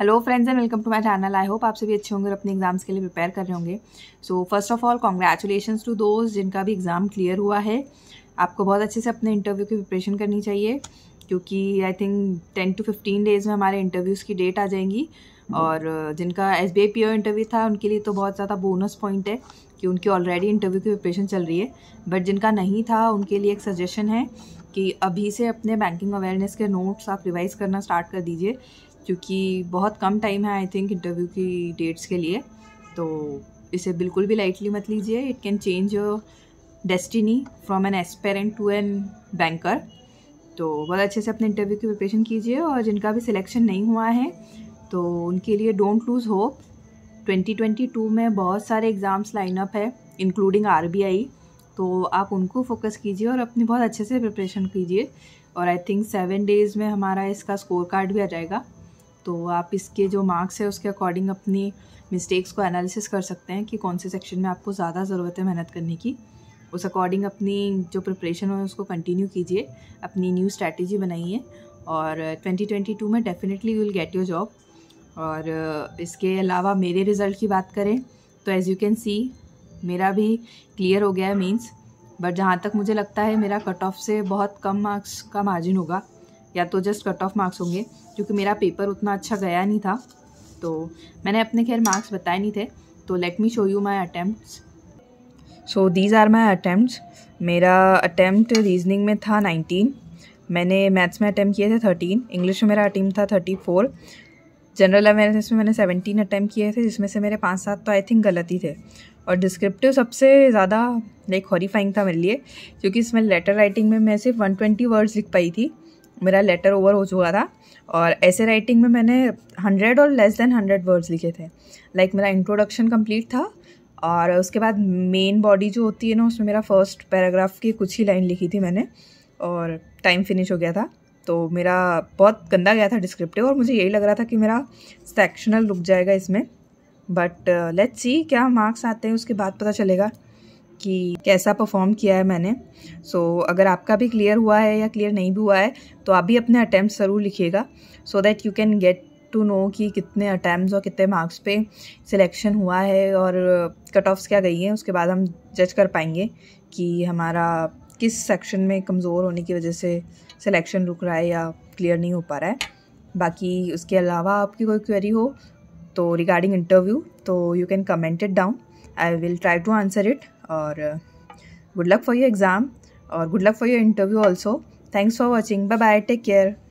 Hello friends and welcome to my channel I hope आप सभी अच्छे होंगे और अपने एग्जाम्स के लिए प्रिपेयर कर रहे होंगे so first of all congratulation to those जिनका भी एग्ज़ाम क्लियर हुआ है आपको बहुत अच्छे से अपने इंटरव्यू की प्रिपरेशन करनी चाहिए क्योंकि I think ten to fifteen days में हमारे इंटरव्यूज़ की डेट आ जाएंगी हम्म। और जिनका एस बी आई इंटरव्यू था उनके लिए तो बहुत ज़्यादा बोनस पॉइंट है कि उनकी ऑलरेडी इंटरव्यू की प्रिपरेशन चल रही है बट जिनका नहीं था उनके लिए एक सजेशन है कि अभी से अपने बैंकिंग अवेयरनेस के नोट्स आप रिवाइज़ करना स्टार्ट कर दीजिए क्योंकि बहुत कम टाइम है आई थिंक इंटरव्यू की डेट्स के लिए तो इसे बिल्कुल भी लाइटली मत लीजिए it can change your destiny from an aspirant to an banker तो बहुत अच्छे से अपने इंटरव्यू की प्रिपरेशन कीजिए और जिनका भी सिलेक्शन नहीं हुआ है तो उनके लिए डोंट लूज़ होप 2022 में बहुत सारे एग्ज़ाम्स लाइन अप है इंक्लूडिंग आरबीआई तो आप उनको फोकस कीजिए और अपनी बहुत अच्छे से प्रिपरेशन कीजिए और आई थिंक सेवन डेज़ में हमारा इसका स्कोर कार्ड भी आ जाएगा तो आप इसके जो मार्क्स है उसके अकॉर्डिंग अपनी मिस्टेक्स को एनालिसिस कर सकते हैं कि कौन से सेक्शन में आपको ज़्यादा ज़रूरत है मेहनत करने की उस अकॉर्डिंग अपनी जो प्रिपरेशन है उसको कंटिन्यू कीजिए अपनी न्यू स्ट्रैटेजी बनाइए और 2022 में definitely you will get your job और इसके अलावा मेरे रिज़ल्ट की बात करें तो एज़ यू कैन सी मेरा भी क्लियर हो गया है मीन्स बट जहाँ तक मुझे लगता है मेरा कट ऑफ से बहुत कम मार्क्स का मार्जिन होगा या तो जस्ट कट ऑफ मार्क्स होंगे क्योंकि मेरा पेपर उतना अच्छा गया नहीं था तो मैंने अपने खैर मार्क्स बताए नहीं थे तो let me show you my attempt so these are my attempt मेरा अटैम्प्ट रीजनिंग में था नाइनटीन मैंने मैथ्स में अटैम्प्ट किए थे थर्टीन इंग्लिश में मेरा अटैम्प्ट था थर्टी फोर जनरल अवेयरनेस में मैंने सेवेंटीन अटैम्प्ट किए थे जिसमें से मेरे पाँच सात तो आई थिंक गलत ही थे और डिस्क्रिप्टिव सबसे ज़्यादा लाइक हॉरीफाइंग था मेरे लिए क्योंकि इसमें लेटर राइटिंग में मैं सिर्फ वन ट्वेंटी वर्ड्स लिख पाई थी मेरा लेटर ओवर हो चुका था और ऐसे राइटिंग में मैंने हंड्रेड और लेस देन हंड्रेड वर्ड्स लिखे थे लाइक like, मेरा इंट्रोडक्शन कंप्लीट था और उसके बाद मेन बॉडी जो होती है ना उसमें मेरा फर्स्ट पैराग्राफ की कुछ ही लाइन लिखी थी मैंने और टाइम फिनिश हो गया था तो मेरा बहुत गंदा गया था डिस्क्रिप्टिव और मुझे यही लग रहा था कि मेरा सेक्शनल रुक जाएगा इसमें बट लेट्स सी क्या मार्क्स आते हैं उसके बाद पता चलेगा कि कैसा परफॉर्म किया है मैंने सो so, अगर आपका भी क्लियर हुआ है या क्लियर नहीं भी हुआ है तो आप भी अपने अटैम्प्ट ज़रूर लिखिएगा so that you can get to know कि कितने अटैम्प्ट और कितने मार्क्स पे सिलेक्शन हुआ है और कट uh, ऑफ्स क्या गई हैं उसके बाद हम जज कर पाएंगे कि हमारा किस सेक्शन में कमज़ोर होने की वजह से सिलेक्शन रुक रहा है या क्लियर नहीं हो पा रहा है बाकी उसके अलावा आपकी कोई क्वेरी हो तो रिगार्डिंग इंटरव्यू तो you can comment it down I will try to answer it और good luck for your exam और good luck for your interview also thanks for watching bye bye take care